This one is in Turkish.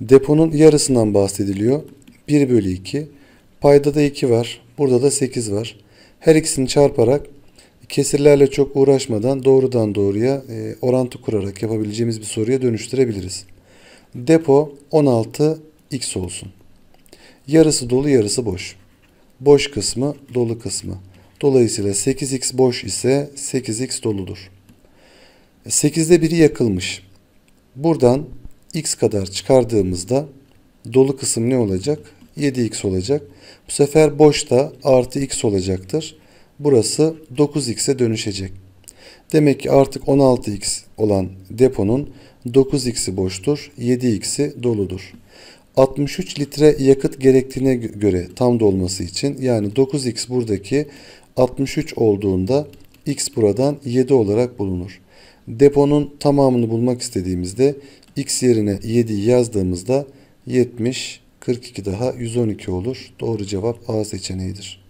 Deponun yarısından bahsediliyor. 1 bölü 2. Payda da 2 var. Burada da 8 var. Her ikisini çarparak kesirlerle çok uğraşmadan doğrudan doğruya e, orantı kurarak yapabileceğimiz bir soruya dönüştürebiliriz. Depo 16 x olsun. Yarısı dolu yarısı boş. Boş kısmı dolu kısmı. Dolayısıyla 8x boş ise 8x doludur. 8'de e, biri yakılmış. Buradan x kadar çıkardığımızda dolu kısım ne olacak? 7x olacak. Bu sefer boşta artı x olacaktır. Burası 9x'e dönüşecek. Demek ki artık 16x olan deponun 9x'i boştur, 7x'i doludur. 63 litre yakıt gerektiğine göre tam dolması için yani 9x buradaki 63 olduğunda x buradan 7 olarak bulunur. Deponun tamamını bulmak istediğimizde x yerine 7 yazdığımızda 70, 42 daha 112 olur. Doğru cevap A seçeneğidir.